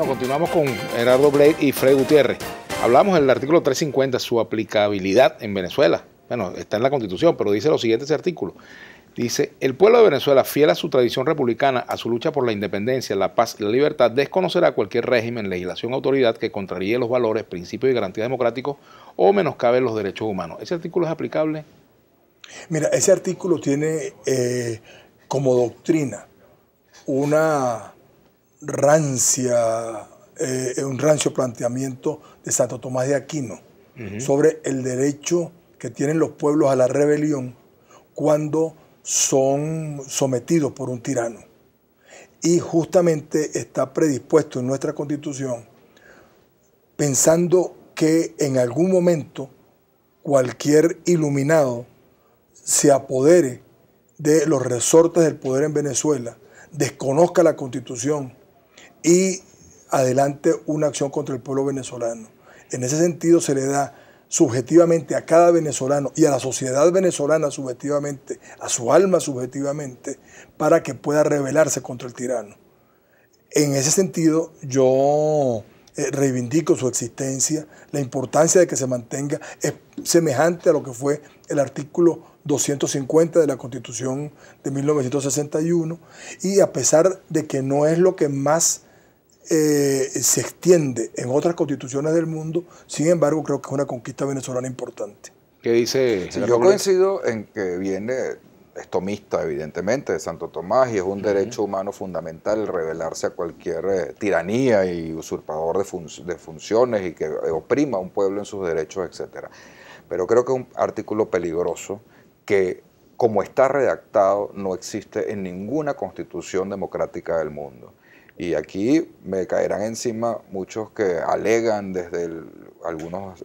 Bueno, continuamos con Gerardo Blake y Fred Gutiérrez. Hablamos del artículo 350, su aplicabilidad en Venezuela. Bueno, está en la Constitución, pero dice lo siguiente ese artículo. Dice, el pueblo de Venezuela, fiel a su tradición republicana, a su lucha por la independencia, la paz y la libertad, desconocerá cualquier régimen, legislación, autoridad que contraríe los valores, principios y garantías democráticos o menoscabe los derechos humanos. ¿Ese artículo es aplicable? Mira, ese artículo tiene eh, como doctrina una rancia, eh, un rancio planteamiento de Santo Tomás de Aquino sobre el derecho que tienen los pueblos a la rebelión cuando son sometidos por un tirano. Y justamente está predispuesto en nuestra constitución pensando que en algún momento cualquier iluminado se apodere de los resortes del poder en Venezuela, desconozca la constitución, y adelante una acción contra el pueblo venezolano. En ese sentido se le da subjetivamente a cada venezolano y a la sociedad venezolana subjetivamente, a su alma subjetivamente, para que pueda rebelarse contra el tirano. En ese sentido, yo eh, reivindico su existencia, la importancia de que se mantenga, es semejante a lo que fue el artículo 250 de la Constitución de 1961, y a pesar de que no es lo que más eh, se extiende en otras constituciones del mundo, sin embargo creo que es una conquista venezolana importante. ¿Qué dice? yo coincido en que viene estomista, evidentemente, de Santo Tomás, y es un derecho humano fundamental rebelarse a cualquier eh, tiranía y usurpador de, de, funciones y que oprima a un pueblo en sus derechos, etc. Pero creo que es un artículo peligroso que, como está redactado, no existe en ninguna constitución democrática del mundo. Y aquí me caerán encima muchos que alegan desde algunos eh,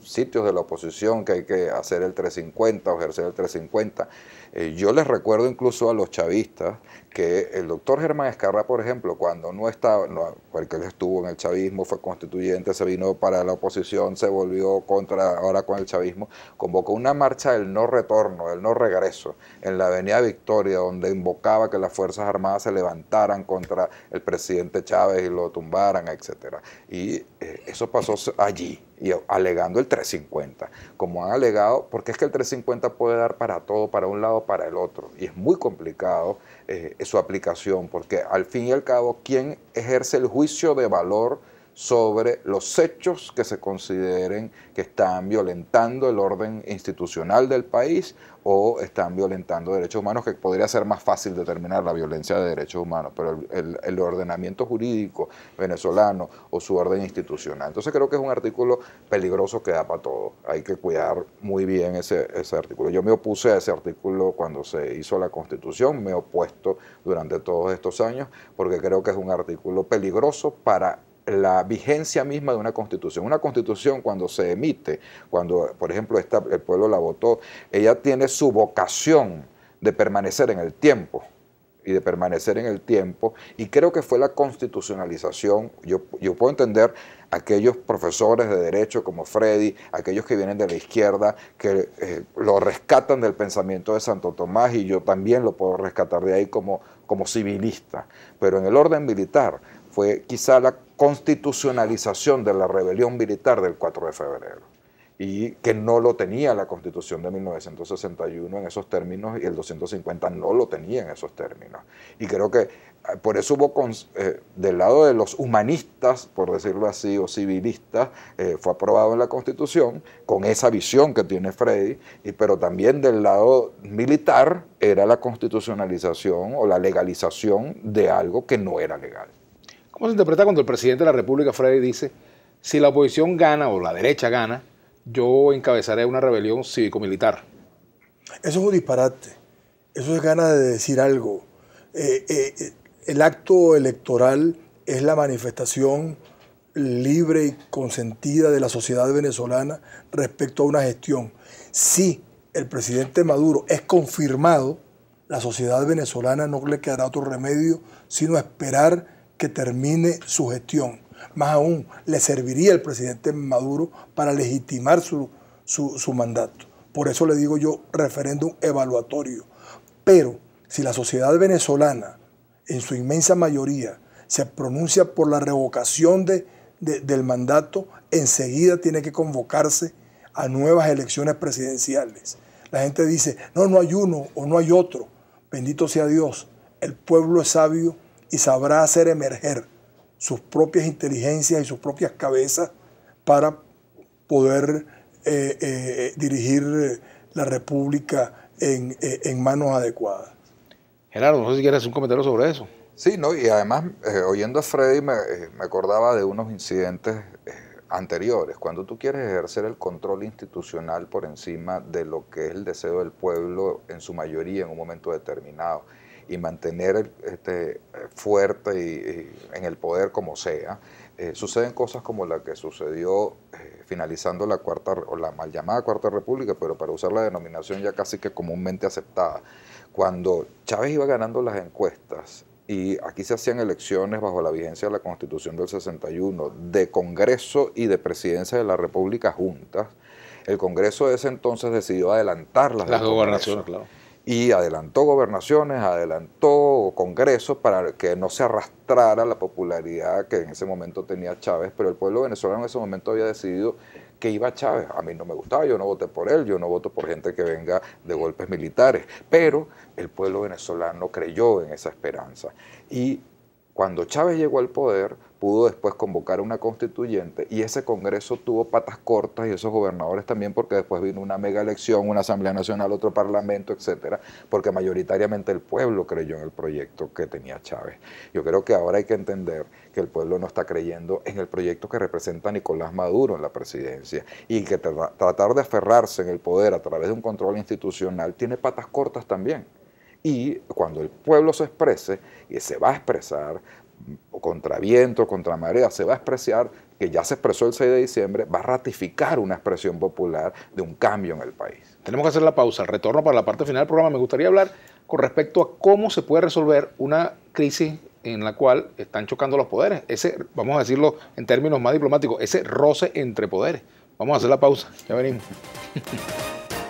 sitios de la oposición que hay que hacer el 350 ejercer el 350. Eh, yo les recuerdo incluso a los chavistas que el doctor Germán Escarra, por ejemplo, cuando no estaba, porque él estuvo en el chavismo, fue constituyente, se vino para la oposición, se volvió contra, ahora con el chavismo, convocó una marcha del no retorno, del no regreso, en la Avenida Victoria, donde invocaba que las Fuerzas Armadas se levantaran contra el presidente presidente Chávez y lo tumbaran, etcétera. Y eh, eso pasó allí, y alegando el 350, como han alegado, porque es que el 350 puede dar para todo, para un lado, para el otro, y es muy complicado eh, su aplicación, porque al fin y al cabo, ¿quién ejerce el juicio de valor? sobre los hechos que se consideren que están violentando el orden institucional del país o están violentando derechos humanos, que podría ser más fácil determinar la violencia de derechos humanos, pero el, ordenamiento jurídico venezolano o su orden institucional. Entonces creo que es un artículo peligroso que da para todo. Hay que cuidar muy bien ese, ese artículo. Yo me opuse a ese artículo cuando se hizo la constitución, me he opuesto durante todos estos años, porque creo que es un artículo peligroso para la vigencia misma de una constitución. Una constitución cuando se emite, cuando por ejemplo esta, el pueblo la votó, ella tiene su vocación de permanecer en el tiempo y de permanecer en el tiempo, y creo que fue la constitucionalización, yo, yo puedo entender aquellos profesores de derecho como Freddy, aquellos que vienen de la izquierda, que eh, lo rescatan del pensamiento de Santo Tomás, y yo también lo puedo rescatar de ahí como, como civilista, pero en el orden militar fue quizá la constitucionalización de la rebelión militar del 4 de febrero y que no lo tenía la constitución de 1961 en esos términos y el 250 no lo tenía en esos términos. Y creo que eh, por eso hubo, eh, del lado de los humanistas, por decirlo así, o civilistas, eh, fue aprobado en la constitución con esa visión que tiene Freddy, pero también del lado militar era la constitucionalización o la legalización de algo que no era legal. ¿Cómo se interpreta cuando el presidente de la República, Freddy, dice, si la oposición gana o la derecha gana, yo encabezaré una rebelión cívico-militar? Eso es un disparate, eso es ganas de decir algo. Eh, eh, el acto electoral es la manifestación libre y consentida de la sociedad venezolana respecto a una gestión. Si el presidente Maduro es confirmado, la sociedad venezolana no le quedará otro remedio sino esperar que termine su gestión. Más aún, le serviría al presidente Maduro para legitimar su, mandato. Por eso le digo yo referéndum evaluatorio. Pero si la sociedad venezolana, en su inmensa mayoría, se pronuncia por la revocación del mandato, enseguida tiene que convocarse a nuevas elecciones presidenciales. La gente dice, no, no hay uno o no hay otro. Bendito sea Dios, el pueblo es sabio y sabrá hacer emerger sus propias inteligencias y sus propias cabezas para poder eh, eh, dirigir la República eh, en, manos adecuadas. Gerardo, no sé si quieres hacer un comentario sobre eso. Sí, no, y además, oyendo a Freddy, me, me, acordaba de unos incidentes anteriores. Cuando tú quieres ejercer el control institucional por encima de lo que es el deseo del pueblo, en su mayoría, en un momento determinado, y mantener este, fuerte y, en el poder como sea, eh, suceden cosas como la que sucedió eh, finalizando la cuarta o la mal llamada cuarta república, pero para usar la denominación ya casi que comúnmente aceptada, cuando Chávez iba ganando las encuestas y aquí se hacían elecciones bajo la vigencia de la Constitución del 61 de Congreso y de Presidencia de la República juntas. El Congreso de ese entonces decidió adelantar las, las gobernaciones, claro y adelantó gobernaciones, adelantó congresos para que no se arrastrara la popularidad que en ese momento tenía Chávez, pero el pueblo venezolano en ese momento había decidido que iba Chávez. A mí no me gustaba, yo no voté por él, yo no voto por gente que venga de golpes militares, pero el pueblo venezolano creyó en esa esperanza y cuando Chávez llegó al poder, pudo después convocar una constituyente y ese Congreso tuvo patas cortas y esos gobernadores también porque después vino una mega elección, una Asamblea Nacional, otro Parlamento, etcétera, porque mayoritariamente el pueblo creyó en el proyecto que tenía Chávez. Yo creo que ahora hay que entender que el pueblo no está creyendo en el proyecto que representa Nicolás Maduro en la presidencia y que tratar de aferrarse en el poder a través de un control institucional tiene patas cortas también. Y cuando el pueblo se exprese, y se va a expresar, contra viento, contra marea, se va a expresar, que ya se expresó el 6 de diciembre, va a ratificar una expresión popular de un cambio en el país. Tenemos que hacer la pausa, el retorno para la parte final del programa. Me gustaría hablar con respecto a cómo se puede resolver una crisis en la cual están chocando los poderes. Ese, vamos a decirlo en términos más diplomáticos, ese roce entre poderes. Vamos a hacer la pausa, ya venimos.